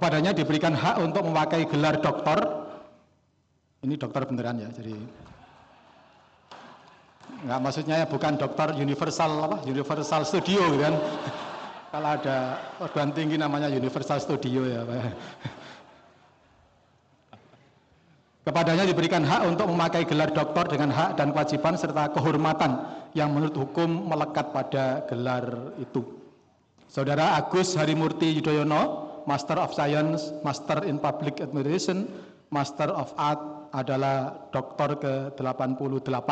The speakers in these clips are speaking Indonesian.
kepadanya diberikan hak untuk memakai gelar doktor. Ini dokter beneran ya, jadi nggak maksudnya ya bukan dokter universal apa universal studio gitu kan kalau ada perguruan tinggi namanya universal studio ya Pak. kepadanya diberikan hak untuk memakai gelar doktor dengan hak dan kewajiban serta kehormatan yang menurut hukum melekat pada gelar itu Saudara Agus Harimurti Yudhoyono Master of Science, Master in Public Administration, Master of Art adalah doktor ke-88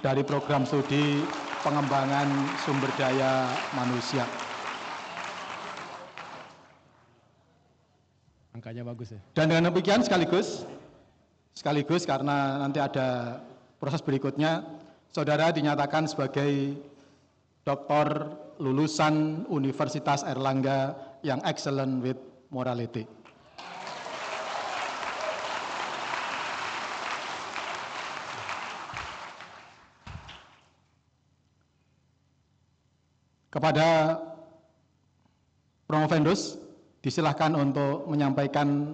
dari program studi pengembangan sumber daya manusia. Angkanya bagus ya. Dan dengan demikian sekaligus, sekaligus karena nanti ada proses berikutnya, saudara dinyatakan sebagai doktor lulusan Universitas Erlangga yang excellent with morality. Kepada Vendus, disilahkan untuk menyampaikan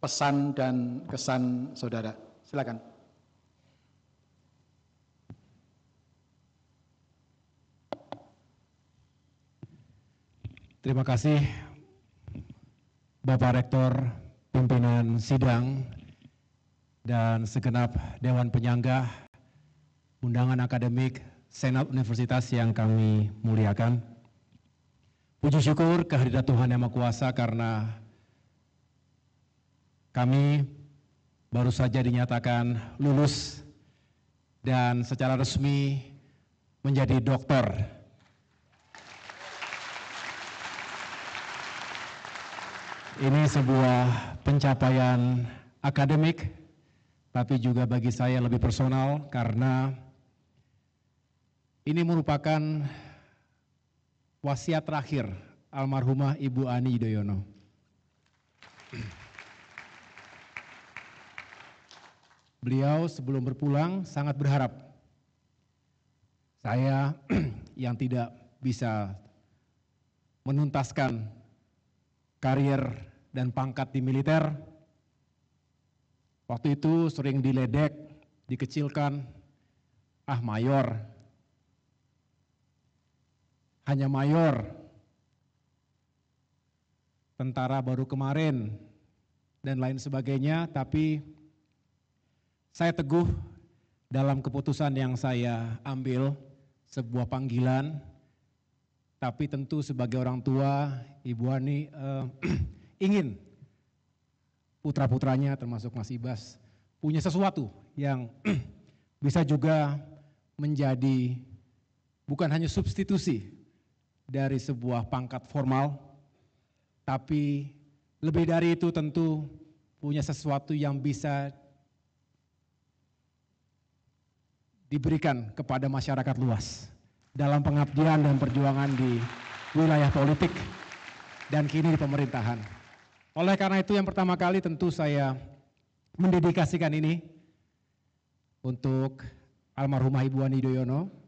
pesan dan kesan saudara. Silakan. terima kasih Bapak Rektor, pimpinan sidang, dan segenap Dewan Penyangga, undangan akademik, senat universitas yang kami muliakan. Puji syukur kehadiran Tuhan Yang Maha Kuasa karena kami baru saja dinyatakan lulus dan secara resmi menjadi dokter ini sebuah pencapaian akademik, tapi juga bagi saya lebih personal karena ini merupakan wasiat terakhir almarhumah Ibu Ani Yudhoyono. Beliau sebelum berpulang sangat berharap saya yang tidak bisa menuntaskan karier dan pangkat di militer. Waktu itu sering diledek, dikecilkan, ah mayor, hanya mayor. Tentara baru kemarin dan lain sebagainya, tapi saya teguh dalam keputusan yang saya ambil sebuah panggilan tapi tentu sebagai orang tua Ibu Ani uh, ingin putra-putranya termasuk Mas Ibas punya sesuatu yang bisa juga menjadi bukan hanya substitusi dari sebuah pangkat formal, tapi lebih dari itu tentu punya sesuatu yang bisa diberikan kepada masyarakat luas dalam pengabdian dan perjuangan di wilayah politik dan kini di pemerintahan. Oleh karena itu yang pertama kali tentu saya mendedikasikan ini untuk almarhumah Ibu Ani Doyono,